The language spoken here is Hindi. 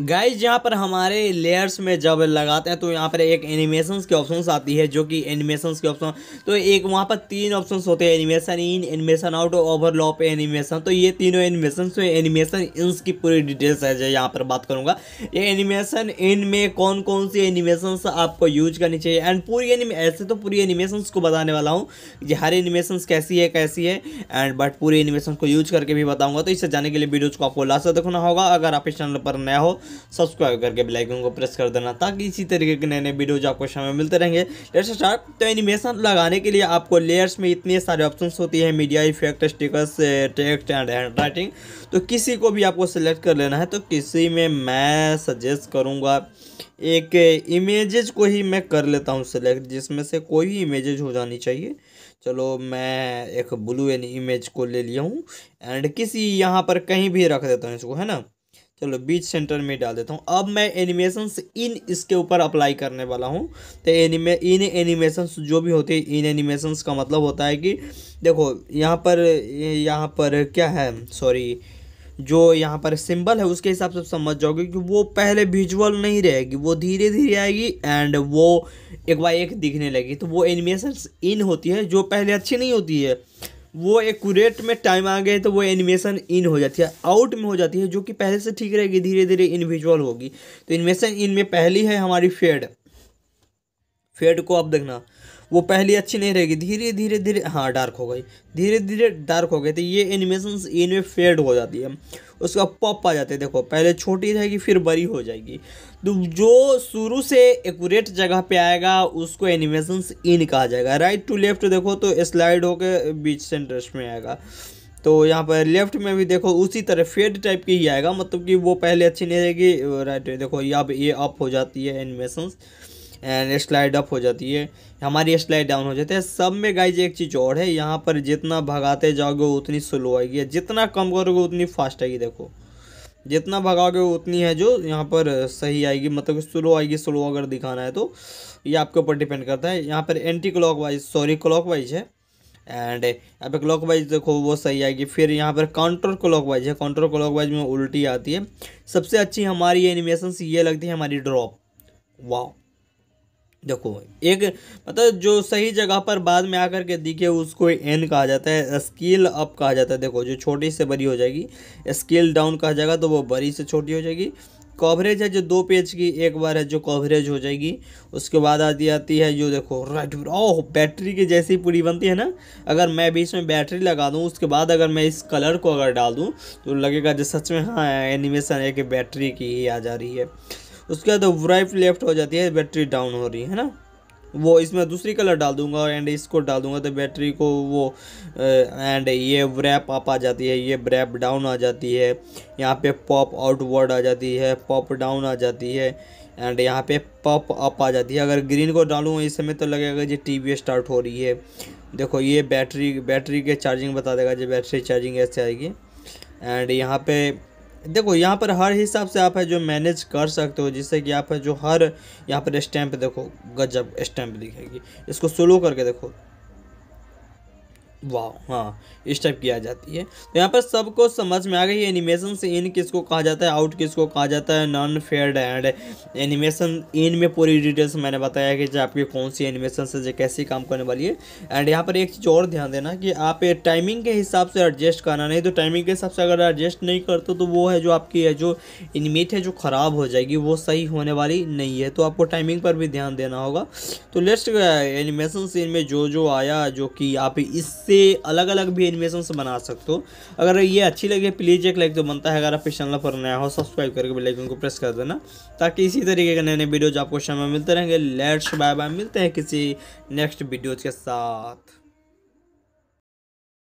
गाइज यहाँ पर हमारे लेयर्स में जब लगाते हैं तो यहाँ पर एक एनिमेशन के ऑप्शन आती है जो कि एनिमेशन के ऑप्शन तो एक वहाँ पर तीन ऑप्शन होते हैं animation in animation out overlap animation तो ये तीनों एनिमेशन तो एनिमेशन इंस की पूरी डिटेल्स है जो यहाँ पर बात करूँगा ये एनिमेशन इन में कौन कौन सी एनिमेशन आपको यूज करनी चाहिए एंड पूरी एनिमे ऐसे तो पूरी एनिमेशन को बताने वाला हूँ कि हर एनिमेशन कैसी है कैसी है एंड बट पूरी एनिमेशन को यूज करके भी बताऊँगा तो इसे जाने के लिए वीडियोज़ को आपको लास्ट देखना होगा अगर आप इस चैनल पर नया हो सब्सक्राइब करके आइकन को प्रेस कर देना ताकि इसी तरीके के नए नए वीडियोज आपको शामिल मिलते रहेंगे लेट्स स्टार्ट तो एनिमेशन लगाने के लिए आपको लेयर्स में इतने सारे ऑप्शन होती है media effect stickers text and handwriting तो किसी को भी आपको सिलेक्ट कर लेना है तो किसी में मैं सजेस्ट करूँगा एक इमेजेज को ही मैं कर लेता हूँ सेलेक्ट जिसमें से कोई भी इमेजेज हो जानी चाहिए चलो मैं एक ब्लू एन इमेज को ले लिया हूँ एंड किसी यहाँ पर कहीं भी रख देता हूँ इसको है ना चलो बीच सेंटर में डाल देता हूँ अब मैं एनिमेशन इन इसके ऊपर अप्लाई करने वाला हूँ तो एनिमे इन एनिमेशन जो भी होते हैं इन एनिमेशन का मतलब होता है कि देखो यहाँ पर यहाँ पर क्या है सॉरी जो यहाँ पर सिंबल है उसके हिसाब से समझ जाओगे कि वो पहले विजुअल नहीं रहेगी वो धीरे धीरे आएगी एंड वो एक बार एक दिखने लगेगी तो वो एनिमेशन इन होती है जो पहले अच्छी नहीं होती है वो एकूरेट में टाइम आ गए तो वो एनिमेशन इन हो जाती है आउट में हो जाती है जो कि पहले से ठीक रहेगी धीरे धीरे इनविजुअल होगी तो एनिमेशन इन में पहली है हमारी फेड फेड को आप देखना वो पहली अच्छी नहीं रहेगी धीरे धीरे धीरे हाँ डार्क हो गई धीरे धीरे डार्क हो गई तो ये एनिमेशन इन में फेड हो जाती है उसका पॉप आ जाते हैं देखो पहले छोटी रहेगी फिर बड़ी हो जाएगी तो जो शुरू से एकूरेट जगह पे आएगा उसको एनिमेशन इन कहा जाएगा राइट टू लेफ्ट देखो तो स्लाइड होकर बीच सेंटर्स में आएगा तो यहाँ पर लेफ्ट में भी देखो उसी तरह फेड टाइप की ही आएगा मतलब कि वो पहले अच्छी नहीं रहेगी राइट देखो अब ये अप हो जाती है एनिमेशंस एंड स्लाइड अप हो जाती है हमारी स्लाइड डाउन हो जाती है सब में गाइज एक चीज़ और है यहाँ पर जितना भगाते जाओगे उतनी स्लो आएगी जितना कम करोगे उतनी फास्ट आएगी देखो जितना भगाओगे उतनी है जो यहाँ पर सही आएगी मतलब स्लो आएगी स्लो अगर दिखाना है तो ये आपके ऊपर डिपेंड करता है यहाँ पर anticlockwise sorry clockwise है एंड यहाँ पर क्लॉक वाइज देखो वो सही आएगी फिर यहाँ पर काउंटर क्लॉक वाइज है काउंटर क्लॉक वाइज में उल्टी आती है सबसे अच्छी हमारी एनिमेशन ये लगती है हमारी ड्रॉप वाह देखो एक मतलब जो सही जगह पर बाद में आकर के दिखे उसको एन कहा जाता है स्केल अप कहा जाता है देखो जो छोटी से बड़ी हो जाएगी स्केल डाउन कहा जाएगा तो वो बड़ी से छोटी हो जाएगी कवरेज है जो दो पेज की एक बार है जो कवरेज हो जाएगी उसके बाद आती आती है जो देखो राइट ओह बैटरी की जैसी पूरी बनती है ना अगर मैं भी इसमें बैटरी लगा दूँ उसके बाद अगर मैं इस कलर को अगर डाल दूँ तो लगेगा जो सच में हाँ एनिमेशन है कि बैटरी की ही आ जा रही है उसके बाद वाइप लेफ्ट हो जाती है बैटरी डाउन हो रही है ना वो इसमें दूसरी कलर डाल दूंगा एंड इसको डाल दूंगा तो बैटरी को वो एंड ये व्रैप अप आ जाती है ये ब्रैप डाउन आ जाती है यहाँ पे पॉप आउटवर्ड आ जाती है पॉप डाउन आ जाती है एंड यहाँ पे पॉप अप आ जाती है अगर ग्रीन को डालूँ इस समय तो लगेगा जी टी स्टार्ट हो रही है देखो ये बैटरी बैटरी के चार्जिंग बता देगा जी बैटरी चार्जिंग ऐसे आएगी एंड यहाँ पे देखो यहाँ पर हर हिसाब से आप है जो मैनेज कर सकते हो जिससे कि आप है जो हर यहाँ पर स्टैंप देखो गजब स्टैंप दिखेगी इसको स्लो करके देखो वाह हाँ इस टाइप की आ जाती है तो यहाँ पर सबको समझ में आ गई एनिमेशन से इन किसको कहा जाता है आउट किसको कहा जाता है नॉन फेयर्ड एंड एनिमेशन इन में पूरी डिटेल्स मैंने बताया कि जो आपकी कौन सी एनिमेशन से जो कैसे काम करने वाली है एंड यहाँ पर एक चीज़ और ध्यान देना कि आप टाइमिंग के हिसाब से एडजस्ट करना नहीं तो टाइमिंग के हिसाब से अगर एडजस्ट नहीं करते तो वो है जो आपकी है जो इनमेट है जो ख़राब हो जाएगी वो सही होने वाली नहीं है तो आपको टाइमिंग पर भी ध्यान देना होगा तो लेस्ट एनिमेशन सीन में जो जो आया जो कि आप इससे से अलग अलग भी एनिमेशन बना सकते हो अगर ये अच्छी लगे प्लीज़ एक लाइक तो बनता है अगर आप इस चैनल पर नया हो सब्सक्राइब करके बेल आइकन को प्रेस कर देना ताकि इसी तरीके के नए नए वीडियोज आपको समय मिलते रहेंगे लेट्स बाय बाय मिलते हैं किसी नेक्स्ट वीडियोज के साथ